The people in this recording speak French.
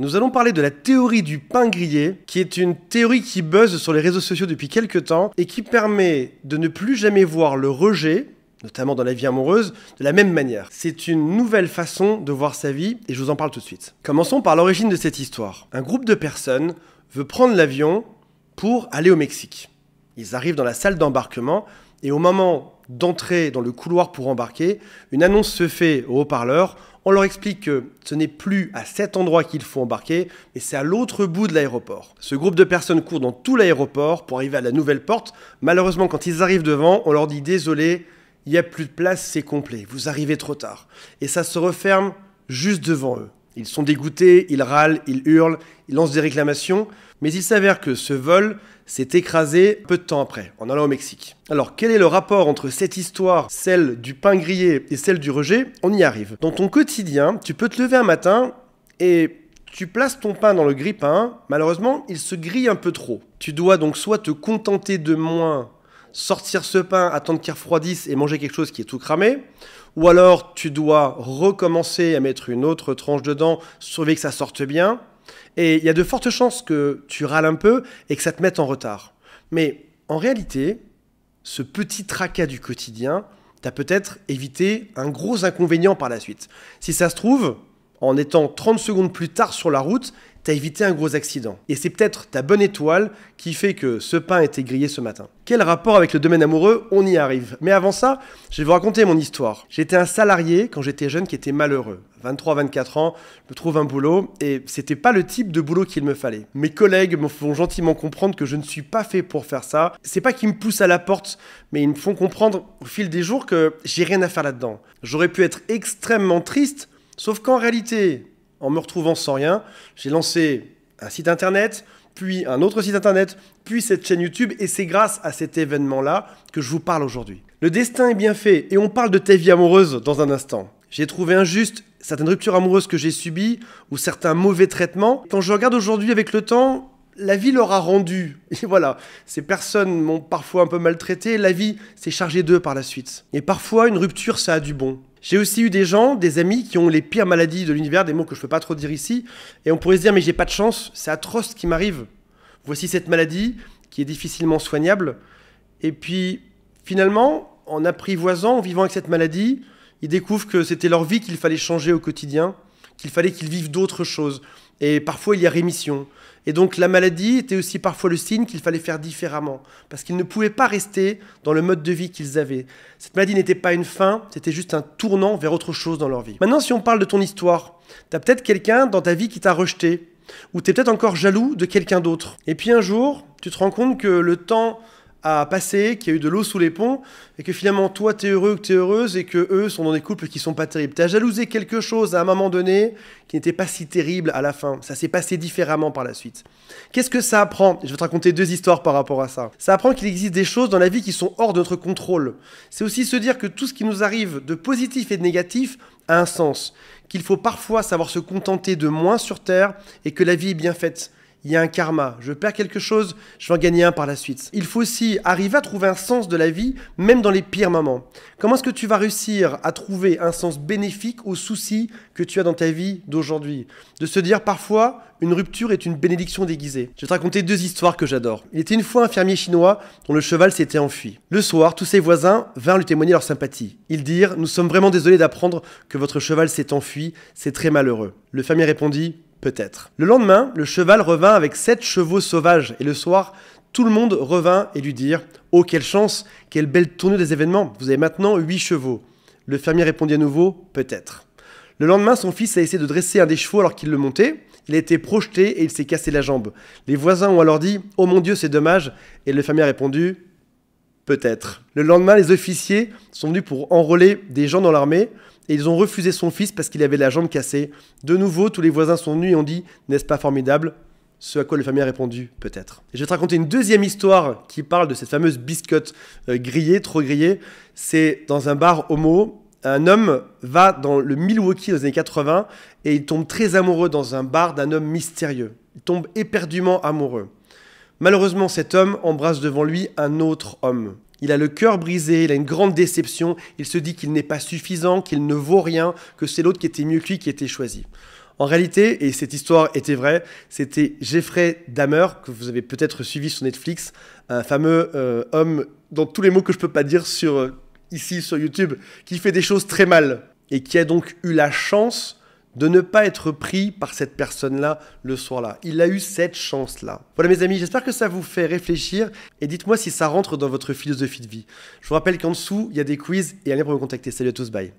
Nous allons parler de la théorie du pain grillé, qui est une théorie qui buzz sur les réseaux sociaux depuis quelques temps et qui permet de ne plus jamais voir le rejet, notamment dans la vie amoureuse, de la même manière. C'est une nouvelle façon de voir sa vie et je vous en parle tout de suite. Commençons par l'origine de cette histoire. Un groupe de personnes veut prendre l'avion pour aller au Mexique. Ils arrivent dans la salle d'embarquement et au moment d'entrer dans le couloir pour embarquer, une annonce se fait au haut parleur On leur explique que ce n'est plus à cet endroit qu'il faut embarquer, mais c'est à l'autre bout de l'aéroport. Ce groupe de personnes court dans tout l'aéroport pour arriver à la nouvelle porte. Malheureusement, quand ils arrivent devant, on leur dit désolé, il n'y a plus de place, c'est complet, vous arrivez trop tard. Et ça se referme juste devant eux. Ils sont dégoûtés, ils râlent, ils hurlent, ils lancent des réclamations, mais il s'avère que ce vol s'est écrasé peu de temps après, en allant au Mexique. Alors quel est le rapport entre cette histoire, celle du pain grillé et celle du rejet On y arrive. Dans ton quotidien, tu peux te lever un matin et tu places ton pain dans le grille-pain, malheureusement, il se grille un peu trop. Tu dois donc soit te contenter de moins sortir ce pain, attendre qu'il refroidisse et manger quelque chose qui est tout cramé. Ou alors tu dois recommencer à mettre une autre tranche dedans, surveiller que ça sorte bien. Et il y a de fortes chances que tu râles un peu et que ça te mette en retard. Mais en réalité, ce petit tracas du quotidien, t'as peut-être évité un gros inconvénient par la suite. Si ça se trouve, en étant 30 secondes plus tard sur la route, t'as évité un gros accident. Et c'est peut-être ta bonne étoile qui fait que ce pain était grillé ce matin. Quel rapport avec le domaine amoureux On y arrive. Mais avant ça, je vais vous raconter mon histoire. J'étais un salarié quand j'étais jeune qui était malheureux. 23-24 ans, je me trouve un boulot et c'était pas le type de boulot qu'il me fallait. Mes collègues me font gentiment comprendre que je ne suis pas fait pour faire ça. C'est pas qu'ils me poussent à la porte, mais ils me font comprendre au fil des jours que j'ai rien à faire là-dedans. J'aurais pu être extrêmement triste Sauf qu'en réalité, en me retrouvant sans rien, j'ai lancé un site internet, puis un autre site internet, puis cette chaîne YouTube, et c'est grâce à cet événement-là que je vous parle aujourd'hui. Le destin est bien fait, et on parle de ta vie amoureuse dans un instant. J'ai trouvé injuste certaines ruptures amoureuses que j'ai subies, ou certains mauvais traitements. Quand je regarde aujourd'hui avec le temps, la vie leur a rendu. Et voilà, ces personnes m'ont parfois un peu maltraité, la vie s'est chargée d'eux par la suite. Et parfois, une rupture, ça a du bon. J'ai aussi eu des gens, des amis qui ont les pires maladies de l'univers, des mots que je ne peux pas trop dire ici, et on pourrait se dire mais j'ai pas de chance, c'est atroce ce qui m'arrive. Voici cette maladie qui est difficilement soignable. Et puis finalement, en apprivoisant, en vivant avec cette maladie, ils découvrent que c'était leur vie qu'il fallait changer au quotidien, qu'il fallait qu'ils vivent d'autres choses, et parfois, il y a rémission. Et donc la maladie était aussi parfois le signe qu'il fallait faire différemment, parce qu'ils ne pouvaient pas rester dans le mode de vie qu'ils avaient. Cette maladie n'était pas une fin, c'était juste un tournant vers autre chose dans leur vie. Maintenant, si on parle de ton histoire, tu as peut-être quelqu'un dans ta vie qui t'a rejeté, ou tu es peut-être encore jaloux de quelqu'un d'autre. Et puis un jour, tu te rends compte que le temps à passer, qu'il y a eu de l'eau sous les ponts, et que finalement toi t'es heureux ou t'es heureuse, et que eux sont dans des couples qui sont pas terribles. T'as jalousé quelque chose à un moment donné qui n'était pas si terrible à la fin. Ça s'est passé différemment par la suite. Qu'est-ce que ça apprend Je vais te raconter deux histoires par rapport à ça. Ça apprend qu'il existe des choses dans la vie qui sont hors de notre contrôle. C'est aussi se dire que tout ce qui nous arrive de positif et de négatif a un sens, qu'il faut parfois savoir se contenter de moins sur Terre, et que la vie est bien faite il y a un karma. Je perds quelque chose, je vais en gagner un par la suite. Il faut aussi arriver à trouver un sens de la vie, même dans les pires moments. Comment est-ce que tu vas réussir à trouver un sens bénéfique aux soucis que tu as dans ta vie d'aujourd'hui De se dire parfois, une rupture est une bénédiction déguisée. Je vais te raconter deux histoires que j'adore. Il était une fois un fermier chinois dont le cheval s'était enfui. Le soir, tous ses voisins vinrent lui témoigner leur sympathie. Ils dirent Nous sommes vraiment désolés d'apprendre que votre cheval s'est enfui, c'est très malheureux. Le fermier répondit peut-être. Le lendemain, le cheval revint avec sept chevaux sauvages, et le soir, tout le monde revint et lui dit Oh, quelle chance, quelle belle tournure des événements, vous avez maintenant huit chevaux. Le fermier répondit à nouveau Peut-être. Le lendemain, son fils a essayé de dresser un des chevaux alors qu'il le montait. Il a été projeté et il s'est cassé la jambe. Les voisins ont alors dit Oh mon Dieu, c'est dommage. Et le fermier a répondu Peut-être. Le lendemain, les officiers sont venus pour enrôler des gens dans l'armée et ils ont refusé son fils parce qu'il avait la jambe cassée. De nouveau, tous les voisins sont venus et ont dit N'est-ce pas formidable ce à quoi le famille a répondu, peut-être. je vais te raconter une deuxième histoire qui parle de cette fameuse biscotte euh, grillée, trop grillée. C'est dans un bar homo. Un homme va dans le Milwaukee dans les années 80 et il tombe très amoureux dans un bar d'un homme mystérieux. Il tombe éperdument amoureux. Malheureusement, cet homme embrasse devant lui un autre homme. Il a le cœur brisé, il a une grande déception, il se dit qu'il n'est pas suffisant, qu'il ne vaut rien, que c'est l'autre qui était mieux que lui qui était choisi. En réalité, et cette histoire était vraie, c'était Jeffrey Dahmer, que vous avez peut-être suivi sur Netflix, un fameux euh, homme, dans tous les mots que je peux pas dire sur, euh, ici sur YouTube, qui fait des choses très mal, et qui a donc eu la chance de ne pas être pris par cette personne-là le soir-là. Il a eu cette chance-là. Voilà mes amis, j'espère que ça vous fait réfléchir et dites-moi si ça rentre dans votre philosophie de vie. Je vous rappelle qu'en dessous, il y a des quiz et allez pour me contacter. Salut à tous, bye.